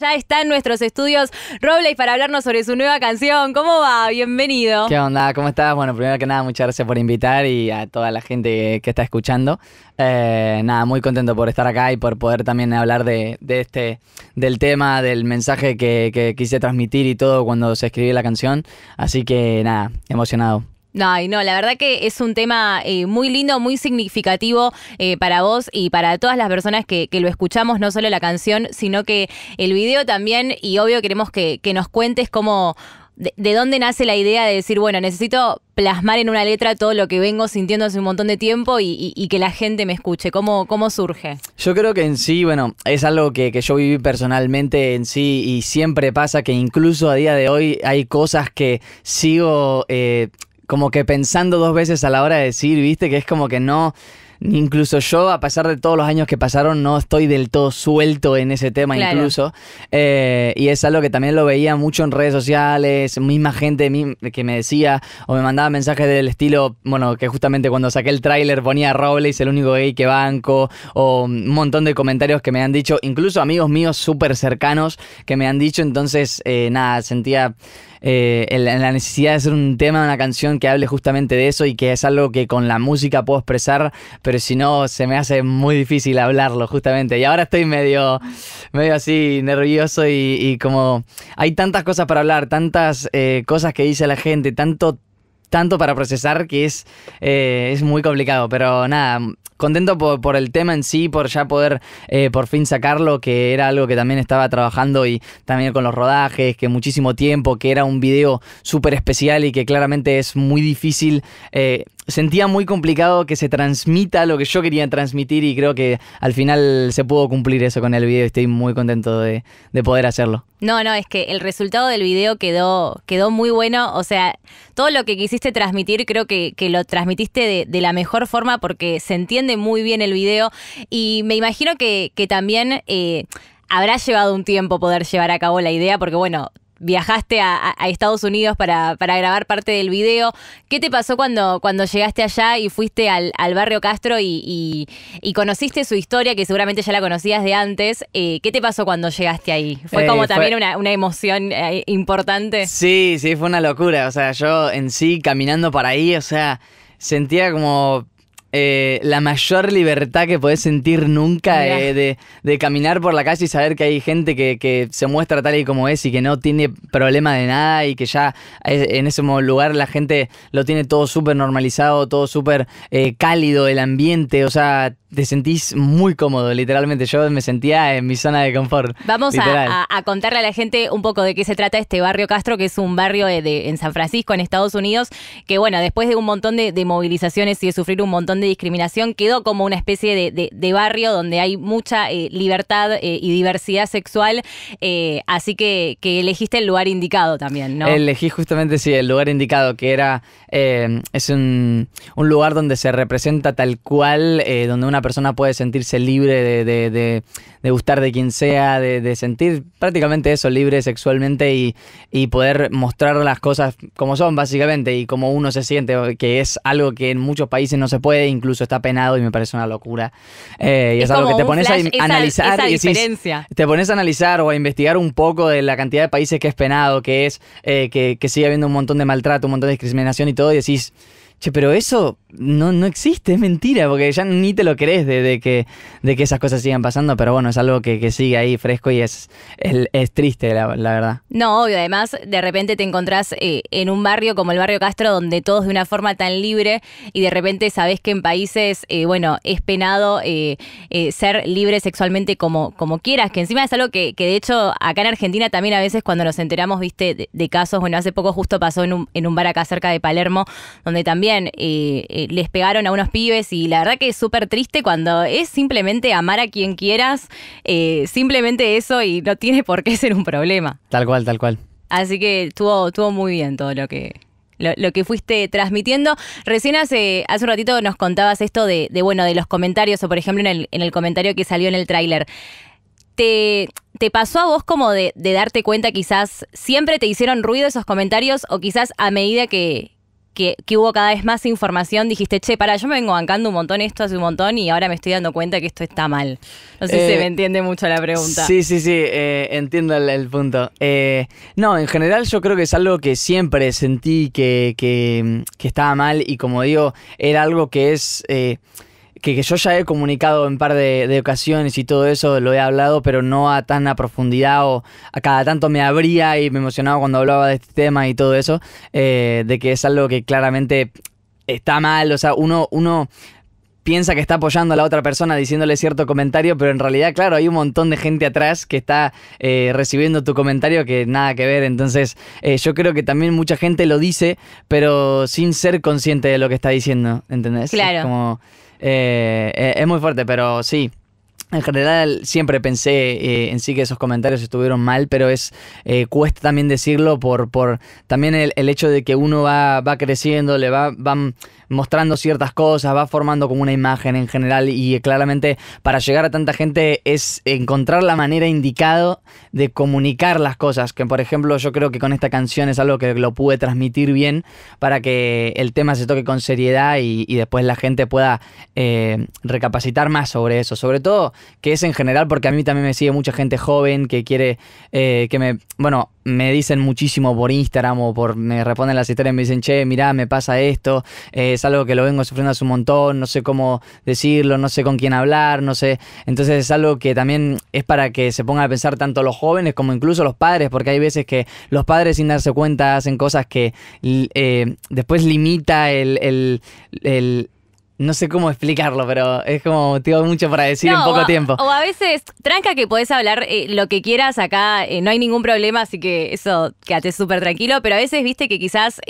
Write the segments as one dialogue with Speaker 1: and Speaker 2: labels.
Speaker 1: Ya está en nuestros estudios Robles para hablarnos sobre su nueva canción. ¿Cómo va? Bienvenido. ¿Qué
Speaker 2: onda? ¿Cómo estás? Bueno, primero que nada, muchas gracias por invitar y a toda la gente que está escuchando. Eh, nada, muy contento por estar acá y por poder también hablar de, este, del tema, del mensaje que, que quise transmitir y todo cuando se escribió la canción. Así que nada, emocionado.
Speaker 1: Ay, no, la verdad que es un tema eh, muy lindo, muy significativo eh, para vos y para todas las personas que, lo escuchamos, no solo la canción, sino que el video también, y obvio queremos que, nos cuentes cómo, de, dónde nace la idea de decir, bueno, necesito plasmar en una letra todo lo que vengo sintiendo hace un montón de tiempo y, que la gente me escuche, ¿Cómo, cómo surge?
Speaker 2: Yo creo que en sí, bueno, es algo que, yo viví personalmente en sí y siempre pasa que incluso a día de hoy hay cosas que sigo... Eh, como que pensando dos veces a la hora de decir, viste, que es como que no, incluso yo, a pesar de todos los años que pasaron, no estoy del todo suelto en ese tema incluso. Eh, y es algo que también lo veía mucho en redes sociales, misma gente que me decía o me mandaba mensajes del estilo, bueno, que justamente cuando saqué el tráiler ponía Robles el único gay que banco, o un montón de comentarios que me han dicho, incluso amigos míos súper cercanos que me han dicho, entonces, eh, nada, sentía eh, en la necesidad de hacer un tema, una canción que hable justamente de eso y que es algo que con la música puedo expresar, pero si no se me hace muy difícil hablarlo justamente. Y ahora estoy medio, medio así nervioso y, y como hay tantas cosas para hablar, tantas eh, cosas que dice la gente, tanto tanto para procesar que es, eh, es muy complicado. Pero nada, contento por, el tema en sí, por ya poder eh, por fin sacarlo, que era algo que también estaba trabajando y también con los rodajes, que muchísimo tiempo, que era un video súper especial y que claramente es muy difícil eh, sentía muy complicado que se transmita lo que yo quería transmitir y creo que al final se pudo cumplir eso con el video estoy muy contento de, poder hacerlo.
Speaker 1: No, no, es que el resultado del video quedó, quedó muy bueno, o sea, todo lo que quisiste transmitir creo que, lo transmitiste de, la mejor forma porque se entiende muy bien el video y me imagino que, también... Eh, habrá llevado un tiempo poder llevar a cabo la idea, porque bueno, viajaste a, Estados Unidos para, grabar parte del video. ¿Qué te pasó cuando, cuando llegaste allá y fuiste al, barrio Castro y, conociste su historia, que seguramente ya la conocías de antes? Eh, ¿Qué te pasó cuando llegaste ahí? ¿Fue eh, como también una, emoción eh, importante?
Speaker 2: Sí, sí, fue una locura. O sea, yo en sí, caminando para ahí, o sea, sentía como eh, la mayor libertad que podés sentir nunca eh, de, caminar por la calle y saber que hay gente que, se muestra tal y como es y que no tiene problema de nada y que ya en ese lugar la gente lo tiene todo súper normalizado, todo súper eh, cálido, el ambiente, o sea, te sentís muy cómodo, literalmente. Yo me sentía en mi zona de confort. Vamos a,
Speaker 1: contarle a la gente un poco de qué se trata este barrio Castro, que es un barrio de, en San Francisco, en Estados Unidos, que bueno, después de un montón de, movilizaciones y de sufrir un montón de discriminación, quedó como una especie de, barrio donde hay mucha eh, libertad eh, y diversidad sexual. Eh, así que, elegiste el lugar indicado también, ¿no?
Speaker 2: Elegí justamente, sí, el lugar indicado, que era, es un, lugar donde se representa tal cual, donde una persona puede sentirse libre de, gustar de quien sea, de, sentir prácticamente eso, libre sexualmente y, poder mostrar las cosas como son, básicamente, y como uno se siente, que es algo que en muchos países no se puede, incluso está penado y me parece una locura. Eh, y es, algo que te pones a analizar. y te pones a analizar o a investigar un poco de la cantidad de países que es penado, que es eh, que, que sigue habiendo un montón de maltrato, un montón de discriminación y todo, y decís pero eso no, no existe, es mentira, porque ya ni te lo crees de, que, de que esas cosas sigan pasando, pero bueno, es algo que, sigue ahí fresco y es, es, triste, la, verdad.
Speaker 1: No, obvio, además de repente te encontrás eh, en un barrio como el barrio Castro, donde todos de una forma tan libre y de repente sabes que en países, eh, bueno, es penado eh, ser libre sexualmente como, como quieras, que encima es algo que, de hecho acá en Argentina también a veces cuando nos enteramos, viste, de, de casos, bueno, hace poco justo pasó en un, en un bar acá cerca de Palermo, donde también eh, eh, les pegaron a unos pibes y la verdad que es súper triste cuando es simplemente amar a quien quieras, eh, simplemente eso y no tiene por qué ser un problema. Tal cual, tal cual. Así que estuvo, muy bien todo lo que, lo, que fuiste transmitiendo. Recién hace, hace un ratito nos contabas esto de, bueno, de los comentarios, o por ejemplo en el, comentario que salió en el tráiler. ¿Te, pasó a vos como de, darte cuenta quizás siempre te hicieron ruido esos comentarios o quizás a medida que, que, hubo cada vez más información, dijiste, che, para, yo me vengo bancando un montón esto hace un montón y ahora me estoy dando cuenta que esto está mal. No sé si eh, me entiende mucho la pregunta. Sí,
Speaker 2: sí, sí, eh, entiendo el, punto. Eh, no, en general yo creo que es algo que siempre sentí que estaba mal y como digo, era algo que es que, yo ya he comunicado en par de, ocasiones y todo eso, lo he hablado, pero no a tan a profundidad o a cada tanto me abría y me emocionaba cuando hablaba de este tema y todo eso, eh, de que es algo que claramente está mal, o sea, uno, uno piensa que está apoyando a la otra persona diciéndole cierto comentario, pero en realidad, claro, hay un montón de gente atrás que está eh, recibiendo tu comentario que nada que ver. Entonces, eh, yo creo que también mucha gente lo dice, pero sin ser consciente de lo que está diciendo, ¿entendés? Claro. Eh, es muy fuerte, pero sí, en general siempre pensé eh, en sí que esos comentarios estuvieron mal, pero es eh, cuesta también decirlo por, por también el, hecho de que uno va, va creciendo, le va, van mostrando ciertas cosas, va formando como una imagen en general y eh, claramente para llegar a tanta gente es encontrar la manera indicado de comunicar las cosas, que por ejemplo yo creo que con esta canción es algo que lo pude transmitir bien para que el tema se toque con seriedad y, después la gente pueda eh, recapacitar más sobre eso, sobre todo que es en general porque a mí también me sigue mucha gente joven que quiere eh, que me, bueno, me dicen muchísimo por Instagram o por me responden las historias, me dicen, che, mirá, me pasa esto, eh, es algo que lo vengo sufriendo hace un montón, no sé cómo decirlo, no sé con quién hablar, no sé. Entonces es algo que también es para que se pongan a pensar tanto los jóvenes como incluso los padres, porque hay veces que los padres sin darse cuenta hacen cosas que eh, después limita el, no sé cómo explicarlo, pero es como tengo mucho para decir en poco tiempo. O a
Speaker 1: veces, tranca que podés hablar eh, lo que quieras acá, eh, no hay ningún problema, así que eso, quédate súper tranquilo, pero a veces viste que quizás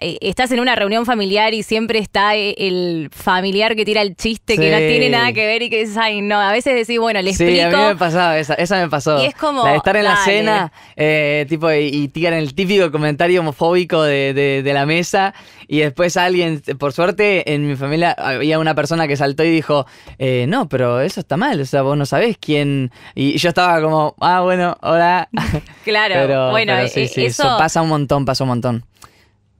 Speaker 1: eh, estás en una reunión familiar y siempre está eh, el familiar que tira el chiste que no tiene nada que ver y que dices, ay, no, a veces decís, bueno, le explico. Sí,
Speaker 2: me esa, me pasó. como... estar en la cena eh, tipo, y, tiran el típico comentario homofóbico de, la mesa y después alguien, por suerte, en mi familia había una persona que saltó y dijo, no, pero eso está mal, o sea, vos no sabés quién... Y yo estaba como, ah, bueno, hola.
Speaker 1: Claro, bueno, eso... eso pasa
Speaker 2: un montón, pasa un montón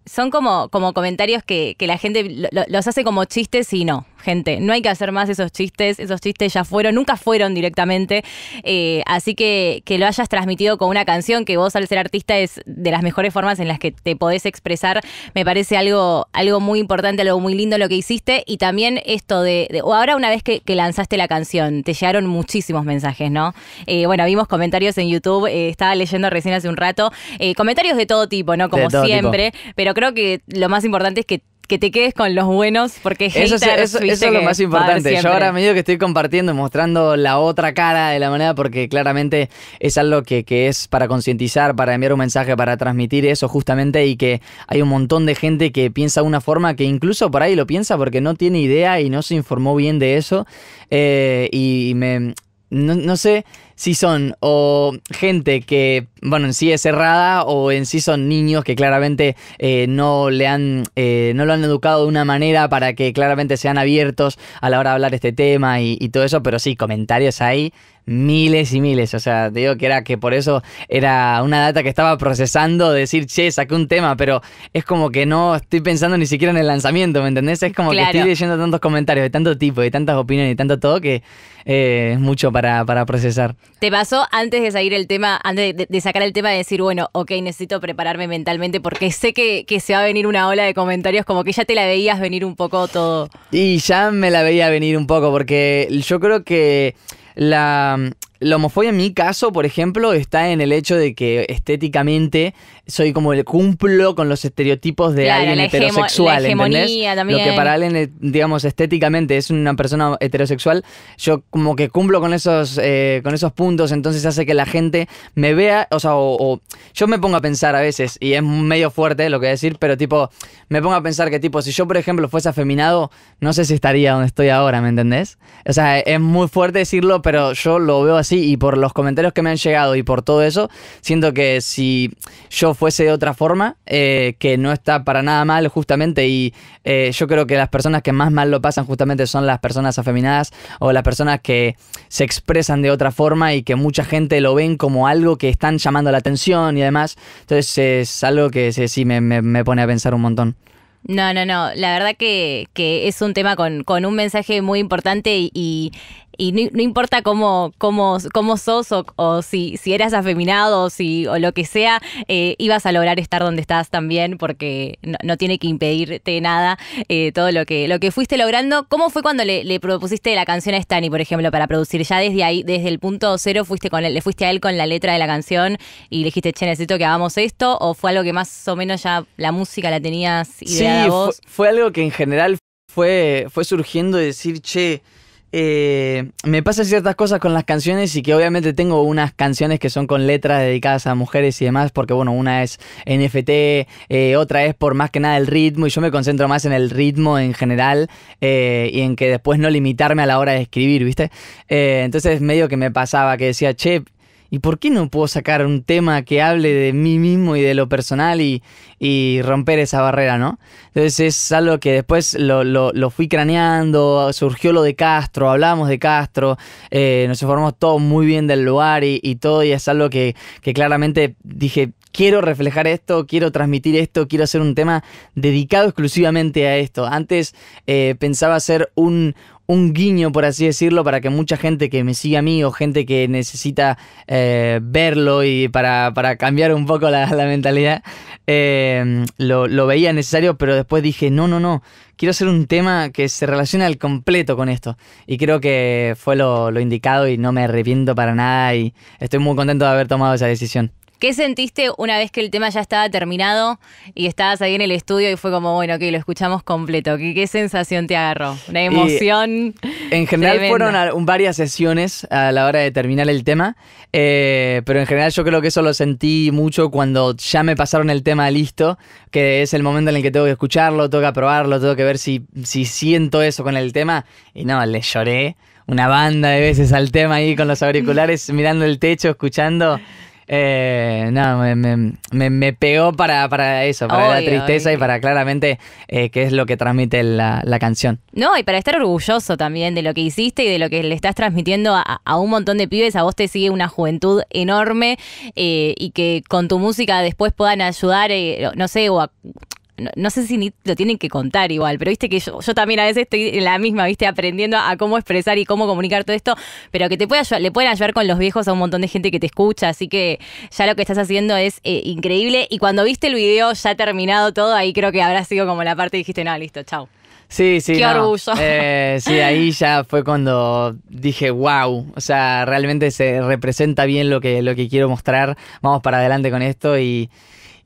Speaker 1: son como, como comentarios que, que la gente los hace como chistes y no gente. No hay que hacer más esos chistes, esos chistes ya fueron, nunca fueron directamente. Eh, así que que lo hayas transmitido con una canción que vos al ser artista es de las mejores formas en las que te podés expresar, me parece algo, algo muy importante, algo muy lindo lo que hiciste. Y también esto de, ahora una vez que, lanzaste la canción, te llegaron muchísimos mensajes, ¿no? Eh, bueno, vimos comentarios en YouTube, eh, estaba leyendo recién hace un rato, comentarios de todo tipo, ¿no? Como siempre, pero creo que lo más importante es que que te quedes con los buenos, porque eso, eso, es lo más importante. Yo ahora
Speaker 2: medio que estoy compartiendo y mostrando la otra cara de la moneda, porque claramente es algo que, que es para concientizar, para enviar un mensaje, para transmitir eso justamente, y que hay un montón de gente que piensa de una forma que incluso por ahí lo piensa porque no tiene idea y no se informó bien de eso. Eh, y me, no sé si son o gente que, bueno, en sí es cerrada o en sí son niños que claramente eh, no le han, eh, no lo han educado de una manera para que claramente sean abiertos a la hora de hablar este tema y, todo eso, pero sí, comentarios ahí miles y miles. O sea, te digo que era que por eso era una data que estaba procesando, decir, che, saqué un tema, pero es como que no estoy pensando ni siquiera en el lanzamiento, ¿me entendés? Es como que estoy leyendo tantos comentarios de tanto tipo, de tantas opiniones y tanto todo que eh, es mucho para procesar.
Speaker 1: ¿Te pasó antes de salir el tema, antes de, sacar el tema de decir, bueno, ok, necesito prepararme mentalmente porque sé que, que, se va a venir una ola de comentarios, como que ya te la veías venir un poco todo?
Speaker 2: Y ya me la veía venir un poco, porque yo creo que la, la homofobia en mi caso, por ejemplo, está en el hecho de que estéticamente soy como el cumplo con los estereotipos de alguien heterosexual, Lo que para alguien, digamos, estéticamente es una persona heterosexual, yo como que cumplo con esos, eh, con esos puntos, entonces hace que la gente me vea, o sea, o, yo me pongo a pensar a veces, y es medio fuerte lo que voy a decir, pero tipo, me pongo a pensar que tipo, si yo por ejemplo fuese afeminado, no sé si estaría donde estoy ahora, ¿me entendés? O sea, es muy fuerte decirlo, pero yo lo veo así y por los comentarios que me han llegado y por todo eso, siento que si yo fuese de otra forma, eh, que no está para nada mal justamente y eh, yo creo que las personas que más mal lo pasan justamente son las personas afeminadas o las personas que se expresan de otra forma y que mucha gente lo ven como algo que están llamando la atención y además, Entonces es algo que sí me, me, pone a pensar un montón.
Speaker 1: No, no, no. La verdad que, es un tema con, un mensaje muy importante y y no, importa cómo, cómo, cómo sos o, si, si eras afeminado o, si, o lo que sea, eh, ibas a lograr estar donde estás también porque no, tiene que impedirte nada eh, todo lo que, lo que fuiste logrando. ¿Cómo fue cuando le, propusiste la canción a Stani, por ejemplo, para producir? Ya desde ahí, desde el punto cero, fuiste con él, le fuiste a él con la letra de la canción y le dijiste, che, necesito que hagamos esto o fue algo que más o menos ya la música la tenías ideada
Speaker 2: sí, Fue, fue algo que en general fue, fue surgiendo de decir, che, eh, me pasan ciertas cosas con las canciones y que obviamente tengo unas canciones que son con letras dedicadas a mujeres y demás, porque bueno, una es NFT, eh, otra es por más que nada el ritmo y yo me concentro más en el ritmo en general eh, y en que después no limitarme a la hora de escribir, ¿viste? entonces medio que me pasaba que decía, che, ¿y por qué no puedo sacar un tema que hable de mí mismo y de lo personal y, romper esa barrera, ¿no? Entonces es algo que después lo, lo, lo fui craneando, surgió lo de Castro, hablamos de Castro, eh, nos informamos todos muy bien del lugar y, todo, y es algo que, claramente dije, quiero reflejar esto, quiero transmitir esto, quiero hacer un tema dedicado exclusivamente a esto. Antes eh, pensaba hacer un, un guiño, por así decirlo, para que mucha gente que me siga a mí o gente que necesita eh, verlo y para, cambiar un poco la, mentalidad, eh, lo, veía necesario, pero después dije, no, no, no, quiero hacer un tema que se relacione al completo con esto. Y creo que fue lo, lo, indicado y no me arrepiento para nada y estoy muy contento de haber tomado esa decisión.
Speaker 1: ¿Qué sentiste una vez que el tema ya estaba terminado y estabas ahí en el estudio y fue como, bueno, ok, lo escuchamos completo? ¿Qué, sensación te agarró? ¿Una emoción?
Speaker 2: en general fueron varias sesiones a la hora de terminar el tema, eh, pero en general yo creo que eso lo sentí mucho cuando ya me pasaron el tema listo, que es el momento en el que tengo que escucharlo, tengo que probarlo, tengo que ver si, si siento eso con el tema. Y no, le lloré una banda de veces al tema ahí con los auriculares, mirando el techo, escuchando. Eh, no, me, me, pegó para, para eso, para la tristeza y para claramente eh, qué es lo que transmite la, canción.
Speaker 1: No, y para estar orgulloso también de lo que hiciste y de lo que le estás transmitiendo a, un montón de pibes. A vos te sigue una juventud enorme eh, y que con tu música después puedan ayudar, no sé, o a no, sé si lo tienen que contar igual, pero viste que yo, también a veces estoy en la misma, viste, aprendiendo a cómo expresar y cómo comunicar todo esto, pero que te puede ayudar, le pueden ayudar con los viejos a un montón de gente que te escucha, así que ya lo que estás haciendo es eh, increíble y cuando viste el video ya terminado todo, ahí creo que habrá sido como la parte y dijiste, no, listo, chao.
Speaker 2: Sí, sí. Qué orgullo. Eh, sí, ahí ya fue cuando dije, wow, o sea, realmente se representa bien lo que, lo que quiero mostrar, vamos para adelante con esto y...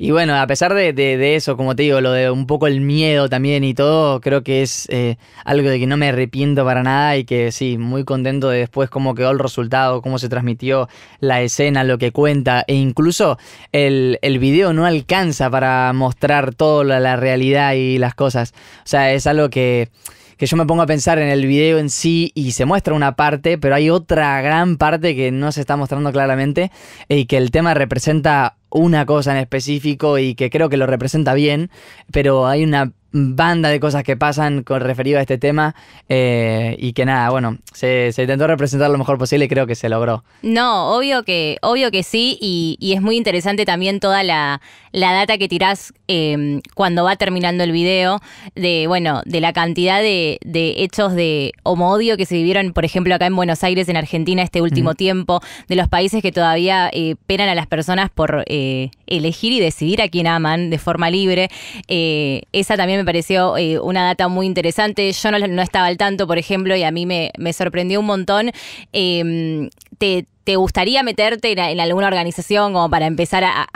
Speaker 2: Y bueno, a pesar de, eso, como te digo, lo de un poco el miedo también y todo, creo que es eh, algo de que no me arrepiento para nada y que sí, muy contento de después cómo quedó el resultado, cómo se transmitió la escena, lo que cuenta. E incluso el, el video no alcanza para mostrar toda la, realidad y las cosas. O sea, es algo que que yo me pongo a pensar en el video en sí y se muestra una parte, pero hay otra gran parte que no se está mostrando claramente eh, y que el tema representa una cosa en específico y que creo que lo representa bien, pero hay una banda de cosas que pasan con referido a este tema eh, y que nada, bueno, se, intentó representar lo mejor posible y creo que se logró.
Speaker 1: No, obvio que, obvio que sí y, es muy interesante también toda la, la data que tirás em, cuando va terminando el video de, bueno, de la cantidad de, hechos de homodio que se vivieron, por ejemplo, acá en Buenos Aires, en Argentina, este último tiempo, de los países que todavía eh, penan a las personas por... Eh, eh, elegir y decidir a quién aman de forma libre. Eh, esa también me pareció eh, una data muy interesante. Yo no, estaba al tanto, por ejemplo, y a mí me, sorprendió un montón. Em, te, gustaría meterte en, alguna organización como para empezar a,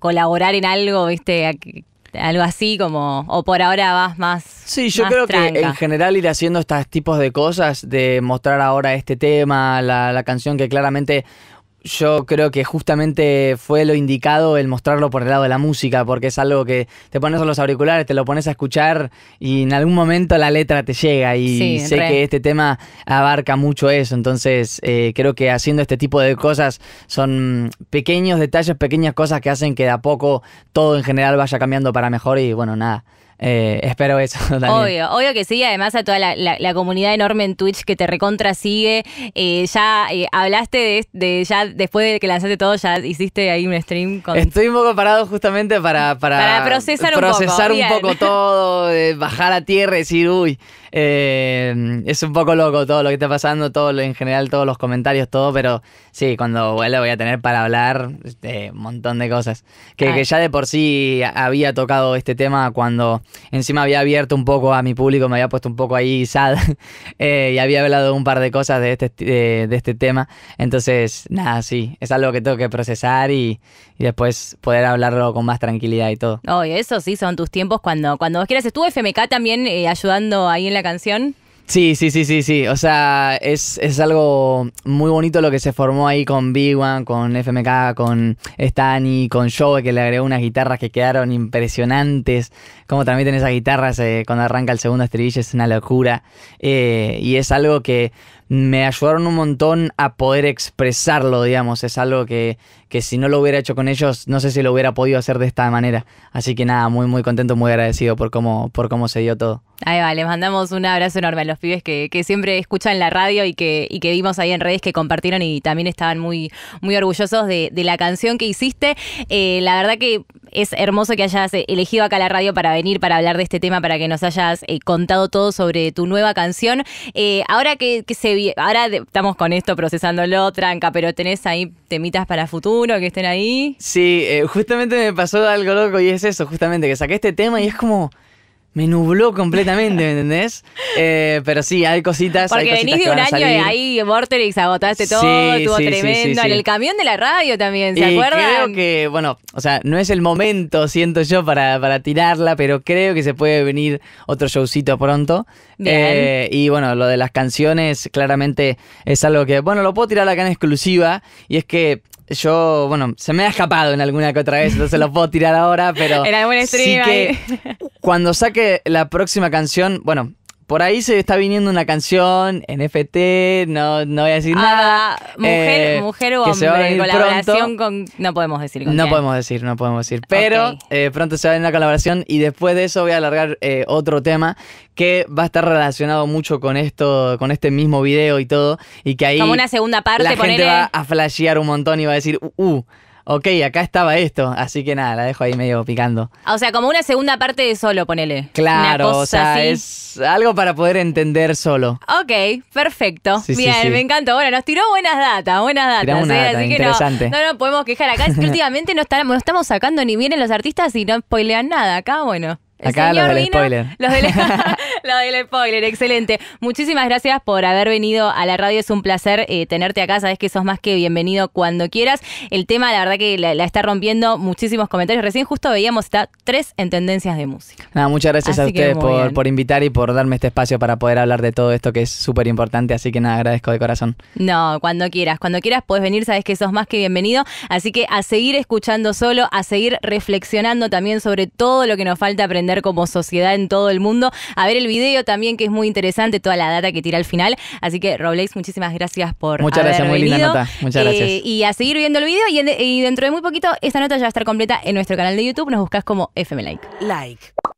Speaker 1: colaborar en algo, viste, algo así como o por ahora vas más sí yo creo que en
Speaker 2: general ir haciendo estos tipos de cosas de mostrar ahora este tema la, la canción que claramente yo creo que justamente fue lo indicado el mostrarlo por el lado de la música, porque es algo que te pones a los auriculares, te lo pones a escuchar y en algún momento la letra te llega y sé que este tema abarca mucho eso, entonces eh, creo que haciendo este tipo de cosas son pequeños detalles, pequeñas cosas que hacen que de a poco todo en general vaya cambiando para mejor y bueno, nada. Eh, espero eso también. Obvio,
Speaker 1: obvio que sí. Además, a toda la, comunidad enorme en Twitch que te recontra sigue. Eh, ya eh, hablaste de, ya después de que lanzaste todo, ya hiciste ahí un stream. Estoy
Speaker 2: un poco parado justamente para, para, procesar un procesar un poco todo, bajar a tierra y decir, uy, es un poco loco todo lo que está pasando, todo en general, todos los comentarios, todo. Pero sí, cuando vuelva voy a tener para hablar un montón de cosas. Que, que ya de por sí había tocado este tema cuando Encima había abierto un poco a mi público, me había puesto un poco ahí sad eh, y había hablado un par de cosas de este, de, este tema. Entonces, nada, sí, es algo que tengo que procesar y, después poder hablarlo con más tranquilidad y todo.
Speaker 1: Oye, eso sí, son tus tiempos cuando, cuando vos quieras. Estuvo FMK también eh, ayudando ahí en la canción.
Speaker 2: Sí, sí, sí, sí, sí. O sea, es, algo muy bonito lo que se formó ahí con Big One, con FMK, con y con Joe, que le agregó unas guitarras que quedaron impresionantes. Cómo transmiten esas guitarras eh, cuando arranca el segundo estribillo es una locura. Eh, y es algo que me ayudaron un montón a poder expresarlo, digamos. Es algo que, que si no lo hubiera hecho con ellos, no sé si lo hubiera podido hacer de esta manera. Así que nada, muy, muy contento, muy agradecido por cómo, por cómo se dio todo.
Speaker 1: Ahí va, les mandamos un abrazo enorme a los pibes que, siempre escuchan la radio y que, vimos ahí en redes que compartieron y también estaban muy, muy orgullosos de, la canción que hiciste. Eh, la verdad que es hermoso que hayas eh, elegido acá la radio para venir, para hablar de este tema, para que nos hayas eh, contado todo sobre tu nueva canción. Eh, ahora que, se ahora estamos con esto procesándolo, tranca, pero tenés ahí temitas para futuro que estén ahí.
Speaker 2: Sí, justamente me pasó algo loco y es eso, justamente, que saqué este tema y es como me nubló completamente, ¿me entendés? Eh, pero sí, hay cositas. Porque venís de un año de ahí,
Speaker 1: Vorterix, agotaste todo, estuvo tremendo. en el camión de la radio también, ¿se acuerdan? Creo
Speaker 2: que, bueno, o sea, no es el momento, siento yo, para, para tirarla, pero creo que se puede venir otro showcito pronto. Eh, y bueno, lo de las canciones, claramente es algo que, bueno, lo puedo tirar acá en exclusiva. Y es que yo, bueno, se me ha escapado en alguna que otra vez, entonces lo puedo tirar ahora, pero. cuando saque la próxima canción, bueno, por ahí se está viniendo una canción, NFT, no, no voy a decir ah, nada. Mujer, eh, mujer o hombre, colaboración
Speaker 1: con. No podemos decir. no podemos
Speaker 2: decir, no podemos decir. Pero eh, pronto se va a venir una colaboración y después de eso voy a alargar eh, otro tema que va a estar relacionado mucho con esto, con este mismo video y todo. Y que ahí. Como una segunda parte, La gente va a flashear un montón y va a decir, uh, uh ok, acá estaba esto, así que nada, la dejo ahí medio picando.
Speaker 1: O sea, como una segunda parte de solo, ponele. Claro, o sea, es
Speaker 2: algo para poder entender solo.
Speaker 1: Ok, perfecto. Bien, me encantó. Bueno, nos tiró buenas datas, buenas datas. Tiramos una ¿eh? data, No, no nos podemos quejar acá. Es que últimamente no estamos, no estamos sacando ni bien en los artistas y no spoilean nada acá, bueno. Acá los del spoiler. Los del, spoiler, excelente. Muchísimas gracias por haber venido a la radio. Es un placer eh, tenerte acá. Sabes que sos más que bienvenido cuando quieras. El tema, la verdad, que la, está rompiendo muchísimos comentarios. Recién justo veíamos está tres en tendencias de música.
Speaker 2: Nada, muchas gracias a ustedes por, por, invitar y por darme este espacio para poder hablar de todo esto que es súper importante. Así que nada, agradezco de corazón.
Speaker 1: No, cuando quieras. Cuando quieras puedes venir. Sabes que sos más que bienvenido. Así que a seguir escuchando solo, a seguir reflexionando también sobre todo lo que nos falta aprender como sociedad en todo el mundo. A ver el video también, que es muy interesante, toda la data que tira al final. Así que, Robles, muchísimas gracias por Muchas gracias, muy linda Muchas eh, gracias. Y a seguir viendo el video y, y dentro de muy poquito, esta nota ya va a estar completa en nuestro canal de YouTube. Nos buscas como FM Like. Like.